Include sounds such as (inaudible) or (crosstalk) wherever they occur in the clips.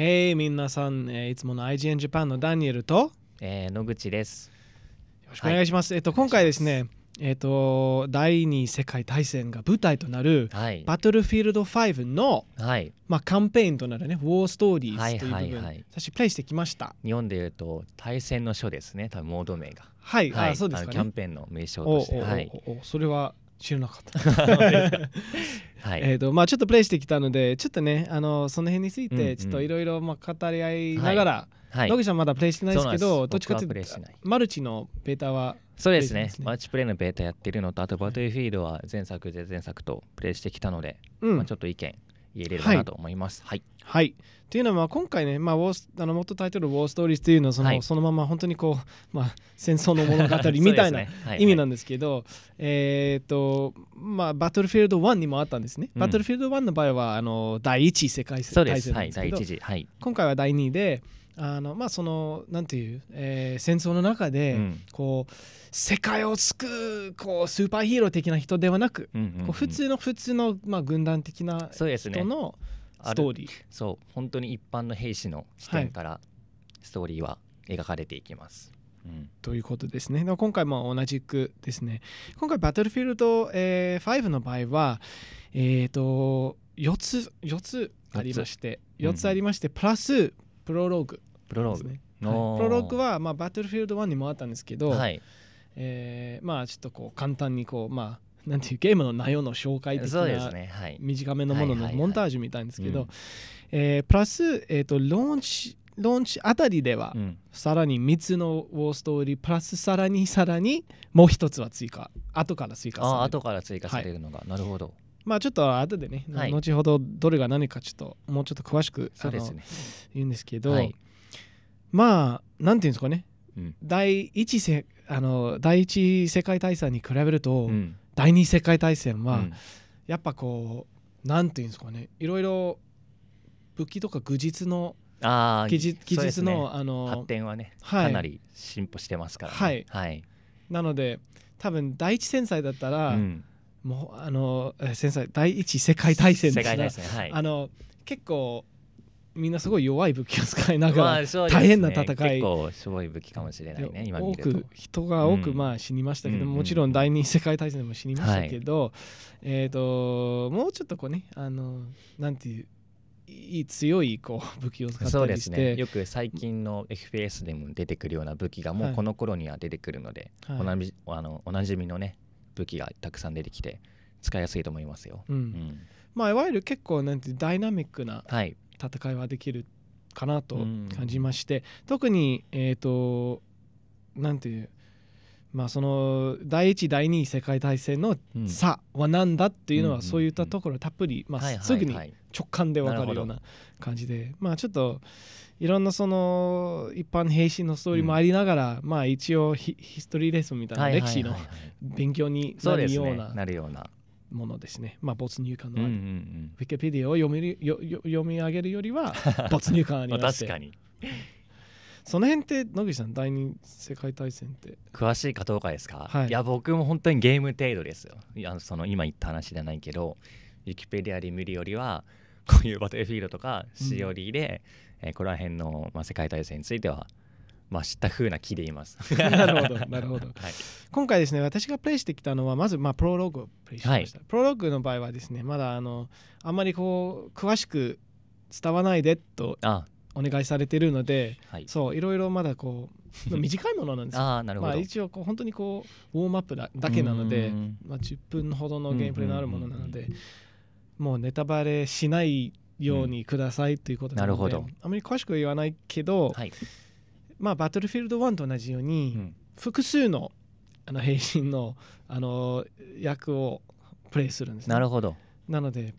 Hey みなさん、えー、いつもの IGN ジャパンのダニエルと、えー、野口です。よろしくお願いします。はい、えっと今回ですね、えっと第二世界大戦が舞台となる、はい、バトルフィールド5の、はい、まあキャンペーンとなるね、ウォーストーリーズという部分、はいはいはい、私プレイしてきました。日本でいうと対戦の書ですね、多分モード名が。はい、はい、あそうですか、ね、キャンペーンの名称として。おおおお、はい、それは知らなかった。(laughs) はい、えっ、とまあちょっとプレイしてきたのでちょっとねあのその辺についてちょっといろいろまあ語り合いながら、はい、野口さんまだプレイしてないですけどどっちかっていうとマルチのベータはそうですねマルチプレイのベータやってるのとあとバトルフィールドは前作で前作とプレイしてきたので、まあちょっと意見言えれるかなと思います。はいはいというのは今回ね、まあ、ウォースあの元タイトル「ウォーストーリーズ」というのはそのはい、そのまま本当にこう、まあ、戦争の物語みたいな意味なんですけど、はい、えっ、とまあ、バトルフィールド1にもあったんですね、うん、バトルフィールド1の場合はあの第一次世界大戦なんですけど今回は第二であのまあそのなんていう、えー、戦争の中で、うん、こう世界を救うこうスーパーヒーロー的な人ではなく、うんうんうん、こう普通の普通の、まあ、軍団的な人の、そうですねストーリーそう本当に一般の兵士の視点からストーリーは描かれていきます。はい、うん、ということですね。今回も同じくですね。今回バトルフィールド、えー、5の場合は、えーと、4つ ,4 つありまして4つありまして、うん、プラスプロローグ、プロローグ、ねはい、プロローグは、まあ、バトルフィールド1にもあったんですけど、はいえー、まあちょっとこう簡単にこうまあなんていうゲームの内容の紹介的な、ねはい、短めのもののモンタージュみたいんですけど、えプラス、えーと、とローンチローンチあたりでは、うん、さらに3つのウォーストーリープラスさらにさらにもう1つは追加後から追加されるあ後から追加されるのが、はい、なるほどまあちょっと後でね、はい、後ほどどれが何かちょっともうちょっと詳しくそうです、ね、言うんですけど、はい、まあなんていうんですかね、うん、第一世あの第一世界大戦に比べると、うん、第二次世界大戦は、やっぱこう何て言うんですかねいろいろ武器とか愚実の技術のね、あの発展はね、はい、かなり進歩してますからね。はい、はい、なので多分第一戦災だったら、うん、もうあの戦災第一世界大戦ですね、はい、あの結構みんなすごい弱い武器を使いながら大変な戦い、結構すごい武器かもしれないね今多く人が多くまあ死にましたけど、うん、もちろん第二次世界大戦でも死にましたけど、はい、えっ、ー、ともうちょっとこうねあのなんていういい強いこう武器を使ったりして、ね、よく最近の FPS でも出てくるような武器がもうこの頃には出てくるので、はいおなおあのおなじみのね武器がたくさん出てきて使いやすいと思いますよ。うん、うん、まあ、いわゆる結構なんてダイナミックな、はい、戦いはできるかなと感じまして、うん、特にえっ、ー、となんていうまあ、その第一第二世界大戦の差は何だっていうのはそういったところたっぷり、まあ、すぐに直感で分かるような感じで、まあ、ちょっといろんなその一般兵士のストーリーもありながら、まあ、一応ヒヒストリーレッスンみたいな歴史の勉強になるようなものですね、まあ、没入感のある、うんうんうん、ウィキペディアを読みよ読み上げるよりは (laughs) 没入感ありまして確かにその辺って野口さん第二次世界大戦って詳しいかどうかですか、はい、いや僕も本当にゲーム程度ですよいやその今言った話じゃないけどウィキペディアで見るよりはこういうバトルフィールドとか COD で、うん、えー、ここら辺の、まあ、世界大戦についてはまあ、知った風な気でいますなるほど、なるほど。(laughs) はい、今回ですね、私がプレイしてきたのは、まず、まあ、プロローグをプレイしました、はい。プロローグの場合はですね、まだあの、あんまりこう、詳しく伝わないでとお願いされてるので、はい、そう、いろいろまだこう、短いものなんですよ。(laughs) あなるほど。まあ、一応こう、本当にこう、ウォームアップだだけなので、まあ、10分ほどのゲームプレイのあるものなので、もうネタバレしないようにくださいということなので、うん、なるほどあまり詳しくは言わないけど、はいまあ、バトルフィールド1と同じように、うん、複数のあの兵神のあの役をプレイするんです、ね、なるほどなので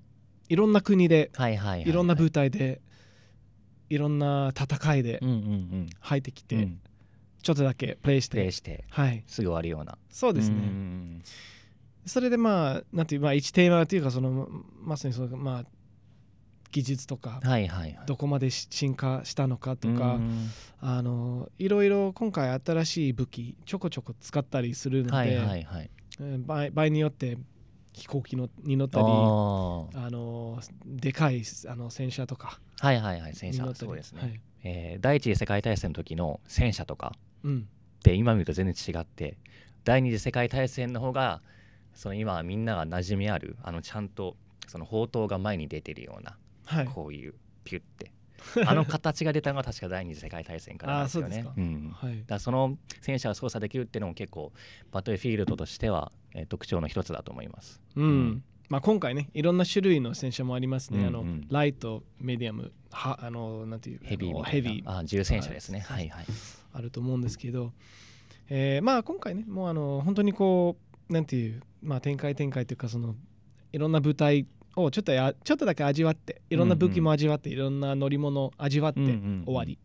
いろんな国で、はいはい、はい、いろんな舞台でいろんな戦いで入ってきて、うんうんうん、ちょっとだけプレイしてプレイして、はい、すぐ終わるようなそうですねそれでまあなんていう、まあ、1テーマというかそのまさにその、まあ、技術とか、はいはいはい、どこまで進化したのかとか、あのいろいろ今回新しい武器ちょこちょこ使ったりするので、はいはいはい、場合場合によって飛行機のに乗ったりあのでかいあの戦車とかはいはいはい戦車ですね、え第一次世界大戦の時の戦車とかで、て今見ると全然違って第二次世界大戦の方がその今みんなが馴染みあるあのちゃんとその砲塔が前に出てるようなはい、こういうピュってあの形が出たのが確か第二次世界大戦からなんですよね。そうはい、だその戦車を操作できるっていうのも結構バトルフィールドとしては、えー、特徴の一つだと思います。うん、うんまあ、今回ねいろんな種類の戦車もありますね、うんうん、あのライトメディアムはあのなんていうヘビーヘビーあ重戦車ですねはいはいあると思うんですけど、えー、まあ今回ねもうあの本当にこうなんていう、まあ、展開展開というかそのいろんな部隊をちょっとやちょっとだけ味わっていろんな武器も味わって、うんうん、いろんな乗り物味わって終わり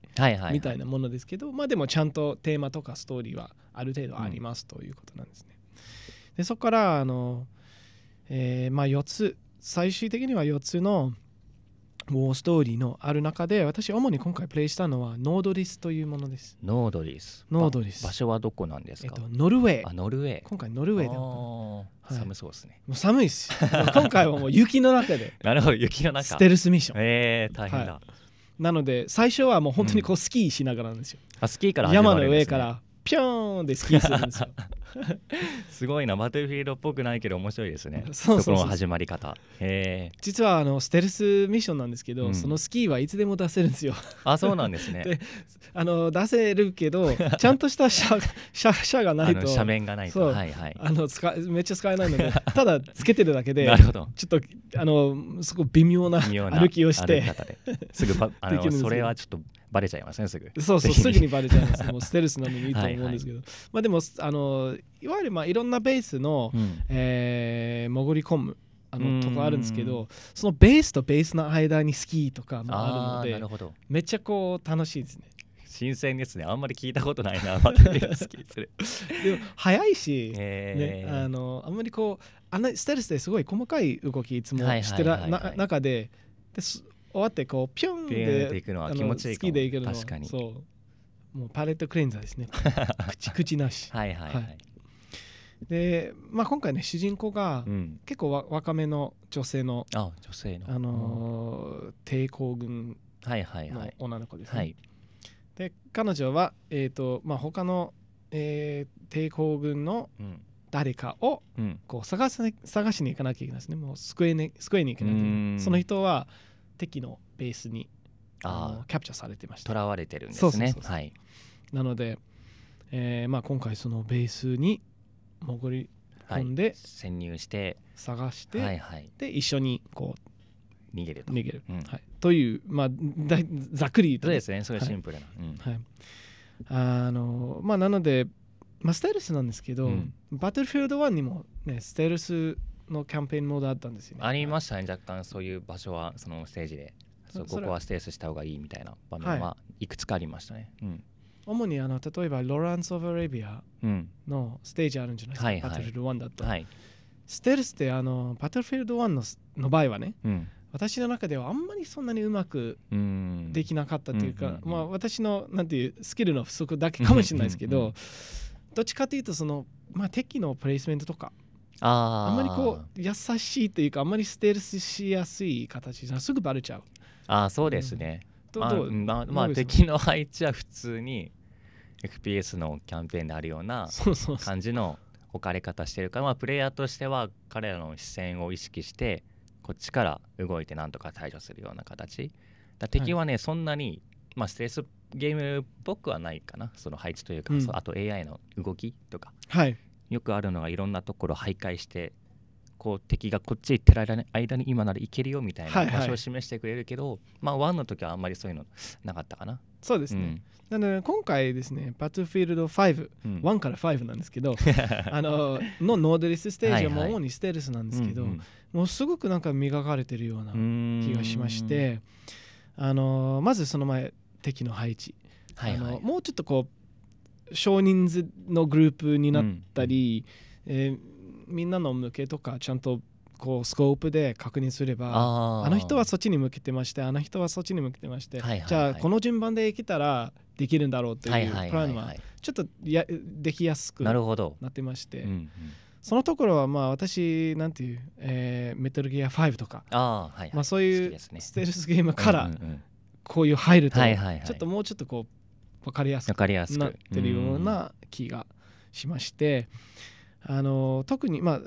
みたいなものですけどまあでもちゃんとテーマとかストーリーはある程度ありますということなんですね。でそこからあの、えー、まあ、4つ最終的には4つのウォーストーリーのある中で私主に今回プレイしたのはノードリスというものです。ノードリス。ノードリス。場所はどこなんですか、えっと、ノルウェー。あノルウェー。今回ノルウェーで寒そうですね、もう寒いです (laughs) 今回はもう雪の中で (laughs) なるほど雪の中ステルスミッションえー、大変だ、はい、なので最初はもう本当にこうスキーしながらなんですよ、うん、あスキーから、ね、山の上からピョーンでスキーするんですよ (laughs) (laughs) すごいなバトルフィードっぽくないけど面白いですね (laughs) そうそうの始まり方へ実はあのステルスミッションなんですけど、うん、そのスキーはいつでも出せるんですよあそうなんですね (laughs) あの出せるけどちゃんとした車車がないと斜面がないとはいはい、あの使めっちゃ使えないのでただつけてるだけでなるほどちょっとあのすごく微妙な微妙な歩きをしてすぐパあのそれはちょっとバレちゃいますねすぐそうそうすぐにバレちゃいますもうステルスなのにいいと思うんですけど、はいはい、まあでもあのいわゆるまあいろんなベースの、うん、えー、潜り込むあのとこあるんですけどそのベースとベースの間にスキーとかもあるのでめっちゃこう楽しいですね新鮮ですねあんまり聞いたことないなでも早いし、えー、ね、あのあんまりこうあんなステルスですごい細かい動きいつもしてる、はいはい、中でで終わってこうピョンっていくのは気持ちいいかでいける確かにそうもうパレットクレンザーですね (laughs) 口口なしはいはい、はい、で、まあ、今回ね主人公が結構わ若めの女性のあ女性の、あのー、抵抗軍の女の子ですね、はいはいはいで彼女は、えーとまあ、他の、えー、抵抗軍の誰かをこう探さ、ね、探しに行かなきゃいけないですねもう救え,、ね、救えに行かなきゃいけないその人は敵のベースにあのキャプチャーされてましたとらわれてるんですねはいなので、えーまあ、今回そのベースに潜り込んで、はい、潜入して探して、はいはい、で一緒にこう逃げると逃げる、うん、はい、という、まあ、ざっくり言うと、そうですねそれシンプルな、はい、はい、あのまあなので、まあ、ステルスなんですけど、うん、バトルフィールド1にも、ね、ステルスのキャンペーンモードあったんですよねありましたね若干そういう場所はそのステージでここはステースした方がいいみたいな場面はいくつかありましたね、はいうん、主にあの例えばロランス・オブ・アレビアのステージあるんじゃないですか、うんはいはい、バトルフィールド1だと、はい、ステルスってあのバトルフィールド1のの場合はね、うん、私の中ではあんまりそんなにうまくできなかったというか、まあ、私のなんていうスキルの不足だけかもしれないですけどどっちかというとその、まあ、敵のプレイスメントとか、あんまりこう優しいというかあんまりステルスしやすい形じゃすぐバレちゃうああそうですね、うん、まあ、まあ、まあ、敵の配置は普通に FPS のキャンペーンであるような感じの置かれ方してるからまあ、プレイヤーとしては彼らの視線を意識してこっちから動いてなんとか対処するような形だ敵はね、はい、そんなに、まあ、ステルスゲームっぽくはないかなその配置というか、うん、あと AI の動きとか、はい、よくあるのがいろんなところ徘徊してこう敵がこっち行ってられない間に今ならいけるよみたいな場所を示してくれるけど、はいはい、まあ1の時はあんまりそういうのなかったかな。そうですね、うん、なので今回ですね「バトルフィールド5」うん、1から5なんですけど (laughs) あののノーデリスステージはも主にステルスなんですけど、はいはい、もうすごくなんか磨かれてるような気がしましてあのまずその前敵の配置、はいはい、あのもうちょっとこう少人数のグループになったり、うん、えー、みんなの向けとかちゃんとこうスコープで確認すればあの人はそっちに向けてましてあの人はそっちに向けてまして、はいはいはい、じゃあこの順番でいけたらできるんだろうっていうプランはちょっとやできやすくなってまして、うんうん、そのところはまあ私なんていう、えー、メタルギア5とかあ、はいはい、まあ、そういうステルスゲームからこういう入ると、ちょっともうちょっとこう分かりやすくなってるような気がしまして、あの特にまあ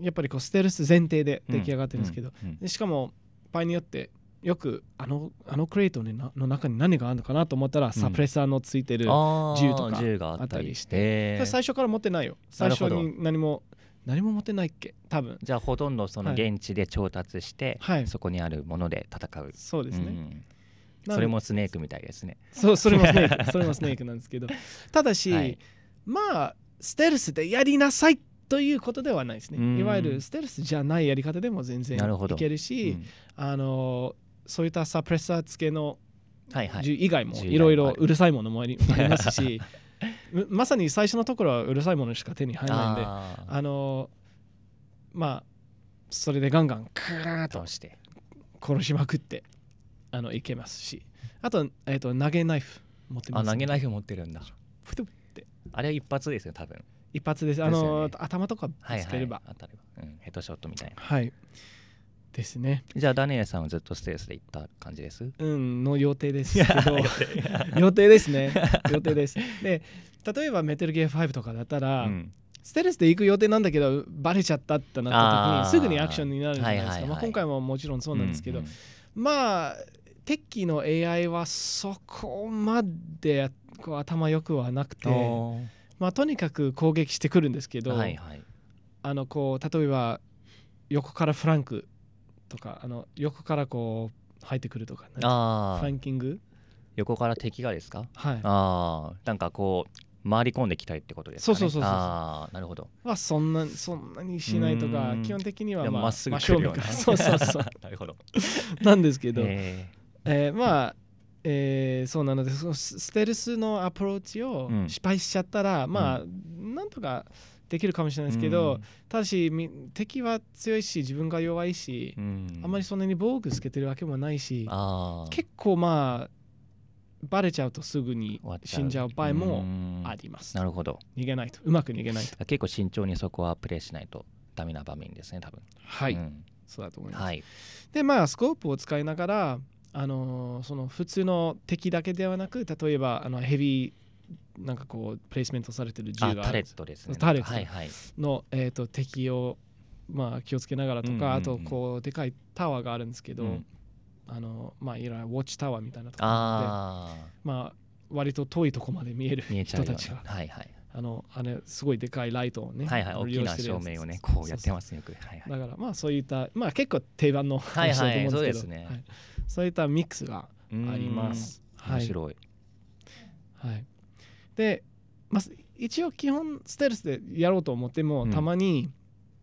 やっぱりこうステルス前提で出来上がってるんですけど、しかも場合によってよくあのあのクレートの中に何があるのかなと思ったら、サプレッサーのついてる銃とかあったりして最初から持ってないよ最初に何も何も持ってないっけ多分じゃあほとんどその現地で調達して、はい、そこにあるもので戦うそうですね、それもスネークみたいですねそうそれもスネーク (laughs) それもスネークなんですけどただし、はい、まあステルスでやりなさいということではないですねいわゆるステルスじゃないやり方でも全然いけるし、うん、あのそういったサプレッサー付けの銃以外もいろいろうるさいものもあり (laughs) ますし (laughs) まさに最初のところはうるさいものしか手に入らないんであのまあそれでガンガンクーッとして殺しまくってあのいけますしあと,、えーと、投げナイフ持ってます、ね、あ投げナイフ持ってるんだプトてあれは一発ですよ多分一発ですあの、頭とかぶつければはいはい、うん、ヘッドショットみたいなはいですねじゃあダニエルさんはずっとステースで行った感じですうんの予定ですけど (laughs) 予定ですね予定ですで例えばメタルゲー5とかだったら、うん、ステルスで行く予定なんだけどバレちゃったってなった時にすぐにアクションになるじゃないですか、はいはいはい、まあ、今回ももちろんそうなんですけど、うんうん、まあテッキの AI はそこまでこう頭よくはなくて、まあ、とにかく攻撃してくるんですけど、はいはい、あのこう例えば横からフランクとかあの横からこう入ってくるとか、ね、フランキング横から敵がですか、はい、あなんかこう回り込んできたいってことですか、ね、そうそうそうそうあなるほどまあそんなそんなにしないとか基本的にはまあ、まっすぐ来るような、そうそうそう (laughs) なるほど (laughs) なんですけど、えーえー、まあ、えー、そうなのでそのステルスのアプローチを失敗しちゃったら、うん、まあなんとかできるかもしれないですけど、うん、ただし敵は強いし自分が弱いし、うん、あんまりそんなに防具つけてるわけもないし結構まあバレちゃうとすぐに死んじゃう場合もありますなるほど逃げないとうまく逃げないと結構慎重にそこはプレイしないとダメな場面ですね多分はい、うん、そうだと思います、はい、でまあスコープを使いながらあのその普通の敵だけではなく例えばあのヘビーなんかこうプレイスメントされてる銃がタレットですねタレットの、はいはいえーと、敵を、まあ、気をつけながらとか、うんうんうん、あとこうでかいタワーがあるんですけど、うん、あのまあいろいろウォッチタワーみたいなところでまあ割と遠いとこまで見える人たちが、はいはい、あのあれすごいでかいライトをね、はいはい、大きな照明をねこうやってますね、はいはい、だからまあそういったまあ結構定番の話だと思うんですけど、はいはい、そうですね、はいそういったミックスがあります。面白い、はい、で、まあ、一応基本ステルスでやろうと思っても、うん、たまに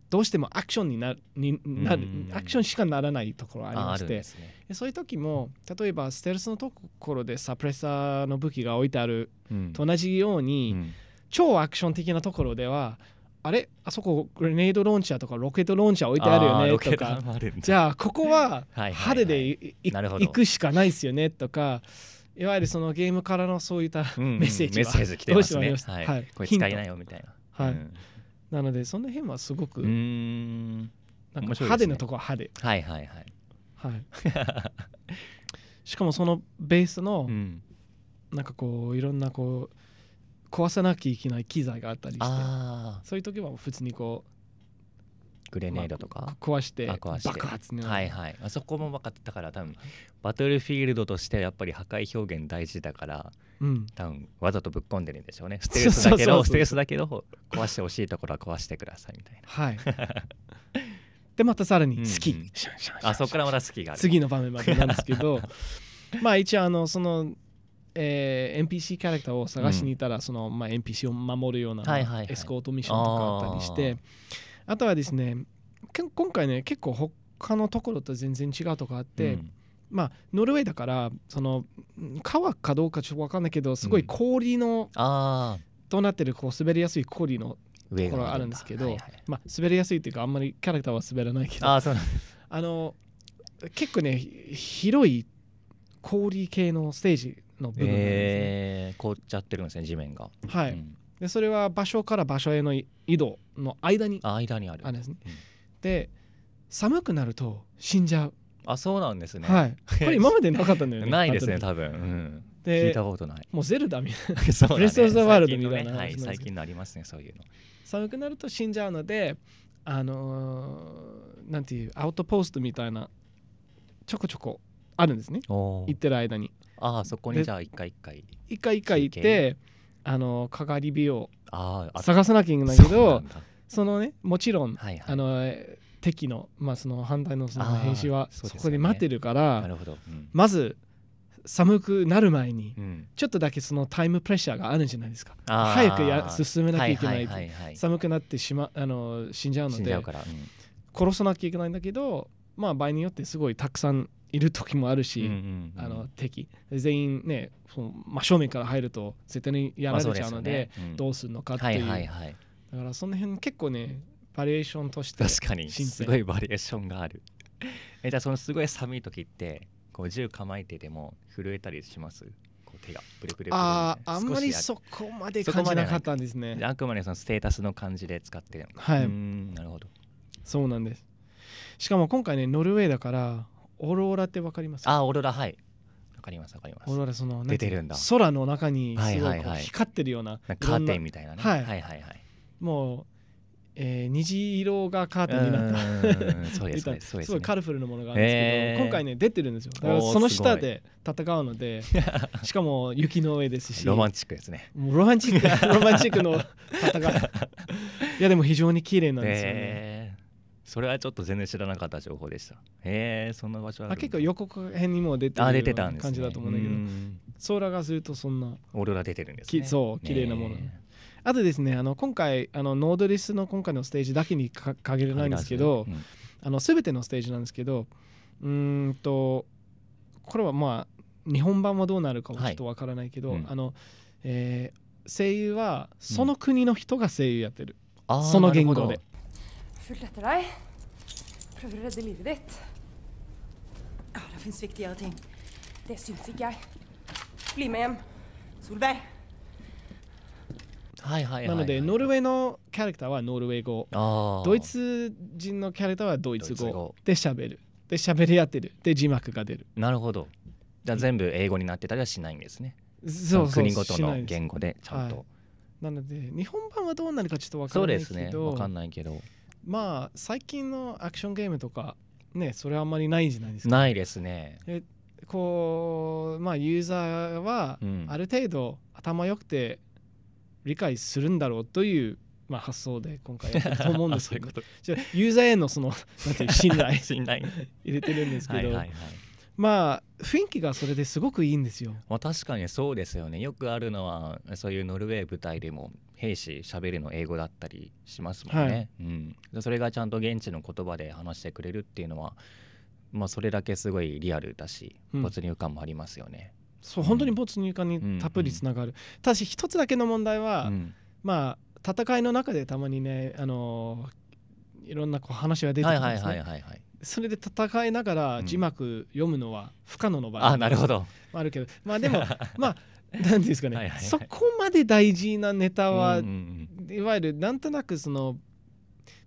どうしてもアクションになるになるアクションしかならないところありまして、ね、そういう時も例えばステルスのところでサプレッサーの武器が置いてあると同じように、うん、超アクション的なところではあれあそこグレネードローンチャーとかロケットローンチャー置いてあるよねとかじゃあここは派手で行くしかないですよねとかいわゆるそのゲームからのそういったメッセージが、うん、どうしてもありましはい、これ使えないよみたいな、はい、うん、なのでその辺はすごくなんか派手なとこは派手、ね、はいはいはい、はい、(laughs) しかもそのベースの、なんかこういろんなこう壊さなきゃいけない機材があったりしてそういう時は普通にこうグレネードとか、まあ、壊して爆発ねはいはいあそこも分かってたから多分バトルフィールドとしてやっぱり破壊表現大事だから、うん、多分わざとぶっ込んでるんでしょうね (laughs) ステルスだけどステルスだけど壊してほしいところは壊してくださいみたいなはい (laughs) でまたさらに好き、うんうん、あそこからまた好きが次の場面までなんですけど (laughs) まあ一応あのそのえー、NPC キャラクターを探しに行ったら、うん、その、まあ、NPC を守るようなエスコートミッションとかあったりして、はいはいはい、あとはですね今回ね結構他のところと全然違うとこあって、うん、まあ、ノルウェーだからその川かどうかちょっと分かんないけどすごい氷の、うん、となってるこう滑りやすい氷のところがあるんですけど、はいはい、まあ、滑りやすいっていうかあんまりキャラクターは滑らないけどあの結構ね広い氷系のステージの部分なんですね、えー、凍っちゃってるんですね地面がはい、うん、でそれは場所から場所への移動の間にあ間にあるんですね、うん、で寒くなると死んじゃうあそうなんですね、はい、これ今までなかったんだよね (laughs) ないですね多分、うん、で聞いたことないもうゼルダみたいな、ね、(laughs) レス・オブ・ザ・ワールドみたいな、ね、はい、最近なりますねそういうの寒くなると死んじゃうのであのー、なんていうアウトポストみたいなちょこちょこあるんですね行ってる間にああそこにじゃあ一回一回一回一回行ってあのかがり火を探さなきゃいけないけどそのねもちろん、はいはい、あの敵の,、まあその反対のその編集はそ,、こで待ってるから、なねうん、まず寒くなる前に、うん、ちょっとだけそのタイムプレッシャーがあるじゃないですか早くや進めなきゃいけないはいはいはいはい、寒くなってしまあの死んじゃうので、うん、殺さなきゃいけないんだけどまあ場合によってすごいたくさんいる時もあるし、うんうんうん、あの敵全員ねそ真正面から入ると絶対にやられちゃうのでまあでねうん、どうするのかっていう、はいはいはい、だからその辺結構ねバリエーションとして確かにすごいバリエーションがある (laughs) えじゃあそのすごい寒い時ってこう銃構えてでも震えたりしますこう手がブブブああんまりそこまで感じなかったんですねあくまでそのステータスの感じで使ってるはいなるほどそうなんですしかも今回ねノルウェーだからオーロラってわかりますあオーロラはいわかりますわかりますオーロラその出てるんだ空の中にすごい光ってるような、はいはい、カーテンみたいなね、はい、はいはいはいもうえー、虹色がカーテンになったそうです、ね、(laughs) すごいカルフルなものがあるんですけど、えー、今回ね出てるんですよだからその下で戦うので (laughs) しかも雪の上ですしロマンチックですねロマンチックロマンチックの戦い (laughs) いやでも非常に綺麗なんですよね、えーそれはちょっと全然知らなかった情報でしたへえそんな場所あ結構予告編にも出てる感じだと思うんだけど、ね、ソーラーがするとそんなオーロラ出てるんです、ね、そう綺麗なもの、ね、あとですねあの今回あのノードリスの今回のステージだけに限らないんですけど、うん、あの全てのステージなんですけどうんとこれはまあ日本版はどうなるかはちょっとわからないけど、はいうん、あのえー、声優はその国の人が声優やってる、うん、その言語で fulgt etter deg. Prøver å redde livet ditt. Ja, det fins viktigere ting. Det syns ikke jeg. Bli med hjem. Solveig. はいはいなのでノルウェーのキャラクターはノルウェー語ドイツ人のキャラクターはドイツ語で喋るで喋り合ってるで字幕が出るなるほどじゃあ全部英語になってたりはしないんですね、うん、そうそう国ごとの言語でちゃんと、はい、なので日本版はどうなるかちょっと分かんないけどそうですね分かんないけどまあ最近のアクションゲームとかねそれはあんまりないじゃないですかないですねえこうまあユーザーはある程度頭良くて理解するんだろうという、まあ、発想で今回やったと思うんですけど、ね、(laughs) ううユーザーへのそのなんていう信頼 (laughs) 信頼入れてるんですけどはいはい、はいまあ雰囲気がそれですごくいいんですよ。まあ、確かにそうですよねよくあるのはそういうノルウェー舞台でも兵士喋るの英語だったりしますもんね、はい、うん、それがちゃんと現地の言葉で話してくれるっていうのは、まあ、それだけすごいリアルだし、うん、没入感もありますよね。そう、本当に没入感にたっぷりつながる、うんうん、ただし一つだけの問題は、うん、まあ戦いの中でたまにねあのいろんなこう話が出てんですねそれで戦いながら字幕読むのは不可能の場合、あなるほどあるけどまあでも (laughs) まあ何 (laughs) ですかね、はいはいはい、そこまで大事なネタは、うんうんうん、いわゆるなんとなくその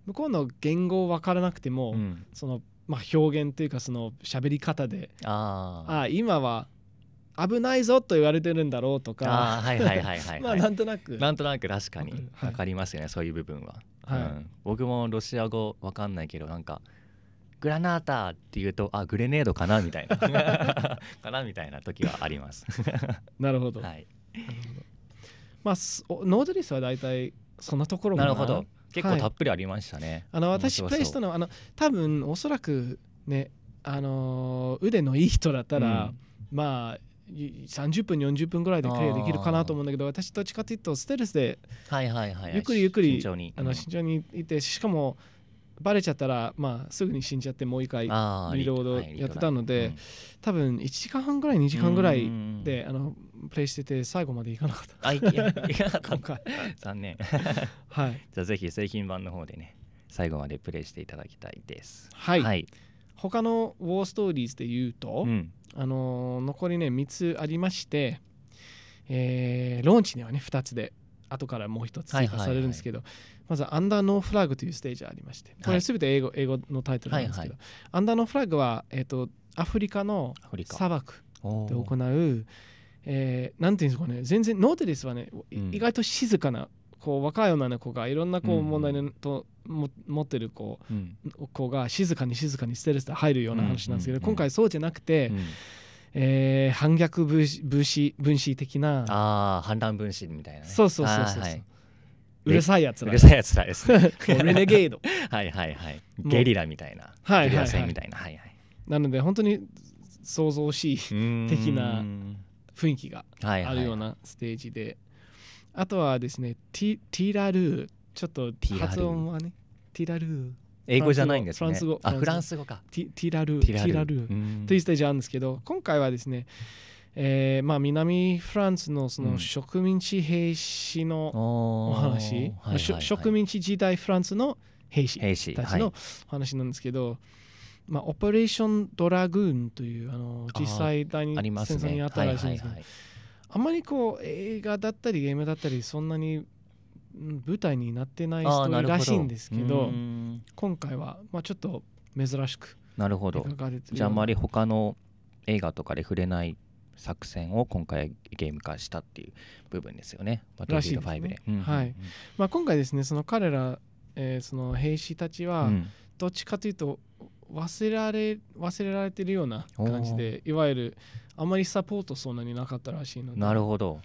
向こうの言語を分からなくても、うん、そのまあ、表現というかその喋り方でああ今は危ないぞと言われてるんだろうとかはいはいはい (laughs) まあなんとなくなんとなく確かに分かりますよね、はい、そういう部分は、はい、うん、僕もロシア語分かんないけどなんかグラナータっていうとあグレネードかなみたいな (laughs) かなみたいな時はあります (laughs) なるほど、はい、まあノードリスは大体そんなところなるほど結構たっぷりありましたね、はい、あの私プレイしたのはあの多分おそらくねあのー、腕のいい人だったら、うん、まあ30分40分ぐらいでクリアできるかなと思うんだけど私どっちかというとステルスでゆっくりゆっくり慎重にあの慎重にいてしかも、バレちゃったら、まあ、すぐに死んじゃってもう一回リロードやってたので、うん、多分1時間半ぐらい2時間ぐらいであのプレイしてて最後までいかなかったいかなかった (laughs) 残念 (laughs) はいじゃあぜひ製品版の方でね最後までプレイしていただきたいですはい、はい、他の「ウォーストーリーズ」で言うと、うん、あの残りね3つありましてえー、ローンチにはね2つで後からもう1つ追加されるんですけど、はいはいはいまずアンダーノーフラグというステージがありまして、これすべて英語,、英語のタイトルなんですけど、アンダーノーフラグは、えー、とアフリカの砂漠で行う、えー、なんていうんですかね、全然ノーテリスはね、意外と静かな、こう若い女の子がいろんなこう問題と、も持ってる子,、子が静かに静かにステルスで入るような話なんですけど、今回そうじゃなくて、えー、反逆分子分子分子的なあ反乱分子みたいな、ね、そうそうそうそう、はい、うるさいやつらうるさいやつらですレ (laughs) ネゲード (laughs) はいはいはいゲリラみたいな、はいはい、なはいはいなので本当に想像しい的な雰囲気があるようなステージで、あとはですねティラルーちょっと発音はねティラルー英語じゃないんです、ね、フランス語あフランス語かティティラルーティラルーというステージあるんですけど今回はですねえーまあ、南フランスのその植民地兵士のお話、うんはいはいはい、植民地時代フランスの兵士たちの話なんですけど、はい、まあ、オペレーションドラグーンというあの実際第二次戦争にあったらしいんですけどあ、はいはい、あんまりこう映画だったりゲームだったりそんなに舞台になってないストーリーらしいんですけど今回は、まあ、ちょっと珍しくなるほどじゃああまり他の映画とかで触れない作戦を今回ゲーム化したっていう部分ですよね。バトルフィールド5で。でねうん、はい。まあ今回ですね、その彼ら、えー、その兵士たちは、どっちかというと忘れられ忘れられてるような感じで、いわゆるあまりサポートそんなになかったらしいので。なるほど。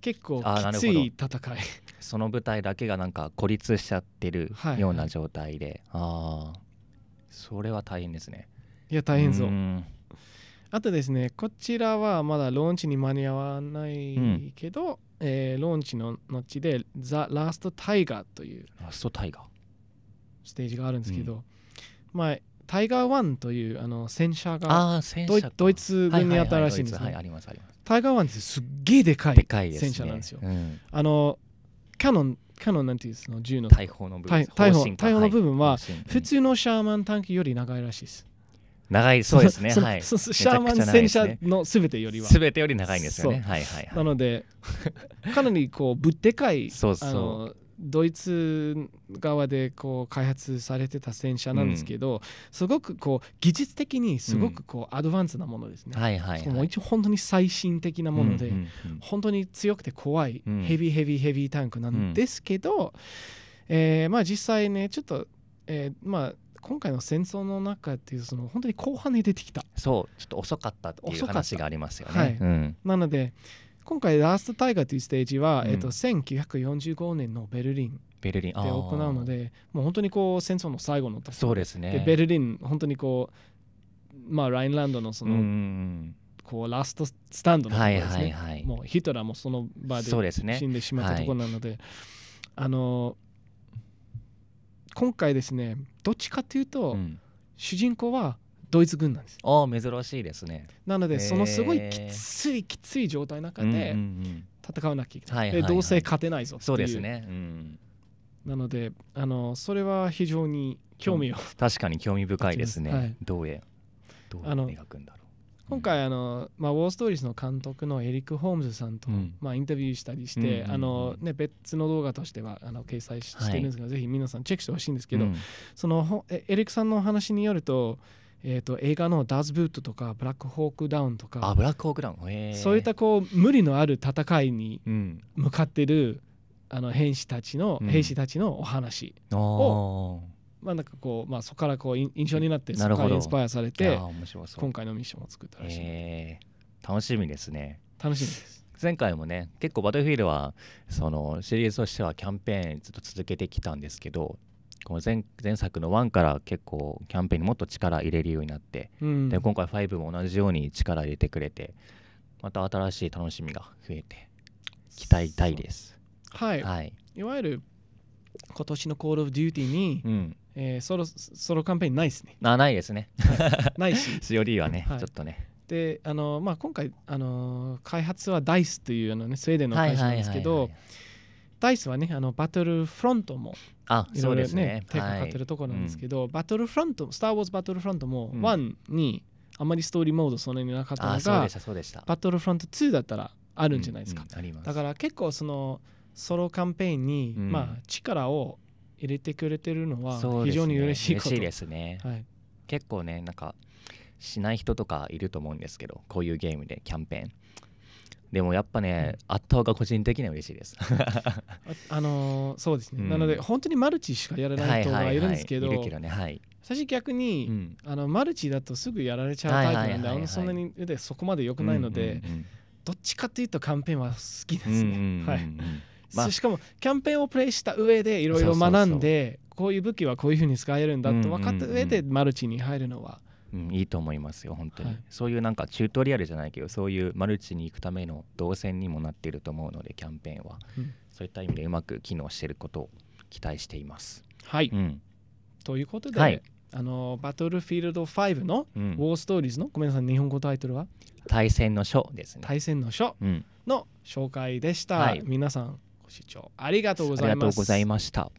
結構きつい戦いその舞台だけがなんか孤立しちゃってるような状態で、はいはい、ああそれは大変ですねいや大変そうあとですね、こちらはまだローンチに間に合わないけど、うん、えー、ローンチの後で、ザ・ラスト・タイガーというラストタイガーステージがあるんですけど、うん、まあ、タイガー1というあの戦車がドイツ軍にあったらしいんです、ねはいはい、タイガー1ってすっげえでかい戦車なんですよ。すねうん、あのキャノンキャノンなんていうその銃の大砲の部分大砲の部分は普通のシャーマンタンクより長いらしいです。長いそうですねはいシャーマン戦車のすべてよりはすべてより長いんですよねはいはいなのでかなりこうぶってかいあのドイツ側でこう開発されてた戦車なんですけど、すごくこう技術的にすごくこうアドバンスなものですね。はいはい、もう一応本当に最新的なもので、本当に強くて怖い、ヘビーヘビーヘビータンクなんですけど、ええまあ実際ねちょっと、ええまあ今回の戦争の中っていうその本当に後半に出てきたそうちょっと遅かったっていう話がありますよね、はいうん、なので今回ラストタイガーというステージは、うん、えっと、1945年のベルリンベルリンで行うのでもう本当にこう戦争の最後のそうですねでベルリン本当にこうまあラインランドのその、うんこうラストスタンドのところですね、はいはいはい、もうヒトラーもその場で死んでしまったところなので、ねはい、あの今回ですねどっちかというと、うん、主人公はドイツ軍なんですお珍しいですねなのでそのすごいきついきつい状態の中で戦わなきゃいけない,、でどうせ勝てないぞっていうそうですね、うん、なのであのそれは非常に興味を、うん、確かに興味深いですね、はい、どうやどう描くんだ今回あの、まあ、ウォーストーリーズの監督のエリック・ホームズさんと、うん、まあ、インタビューしたりして、うん、あのね、別の動画としてはあの掲載してるんですが、はい、ぜひ皆さんチェックしてほしいんですけど、うん、そのエリックさんのお話によるとえーと、映画の「ダーズ・ブート」とか「ブラック・ホーク・ダウン」とかあブラック・ホーク・ダウンそういったこう無理のある戦いに向かってる、あの兵士たちの、兵士たちのお話をまあ、なんかこう、まあ、そこからこう印象になってなるほど。インスパイアされて今回のミッションを作ったらしい、楽しみですね楽しみです前回もね結構バトルフィールドはそのシリーズとしてはキャンペーンずっと続けてきたんですけどこの前前作の1から結構キャンペーンにもっと力入れるようになって、うん、で今回5も同じように力入れてくれてまた新しい楽しみが増えて期待いですはい、はい、いわゆる今年のコール・オブ・デューティーに、うん、えー、ソロソロカンペーンないですね。あないですね。はい、ないし。し (laughs) おりはね、はい、ちょっとね。であのまあ、今回あの開発は DICE というあの、ね、スウェーデンの会社なんですけど、は DICE はねあのバトルフロントもいろいろね手がかかってるところなんですけど、はいバトルフロント「スター・ウォーズ・バトルフロント」も1にあまりストーリーモードそんなになかったのが、バトルフロント2だったらあるんじゃないですか、うんうん、だから結構そのソロキャンペーンに、うん、まあ、力を入れてくれてるのは非常に嬉しいこと、ね、ですね、はい、結構ねなんかしない人とかいると思うんですけどこういうゲームでキャンペーンでもやっぱね、あった方が個人的には嬉しいです (laughs) あ、あのー、そうですね、うん、なので本当にマルチしかやらない人がいるんですけど、はいはいねはい、私逆に、うん、あのマルチだとすぐやられちゃうタイプなんで、のそんなにでそこまで良くないので、うんうんうん、どっちかっていうとキャンペーンは好きですね、うんうんうん、はいまあ、しかもキャンペーンをプレイした上でいろいろ学んでこういう武器はこういうふうに使えるんだと分かった上でマルチに入るのは、うん、いいと思いますよ本当に、はい、そういうなんかチュートリアルじゃないけどそういうマルチに行くための動線にもなっていると思うのでキャンペーンは、うん、そういった意味でうまく機能していることを期待しています。はい、うん、ということで、はい、あのバトルフィールド5のウォーストーリーズの、ごめんなさい日本語タイトルは対戦の書ですね。対戦の書の紹介でした、はい、皆さんご視聴ありがとうございました。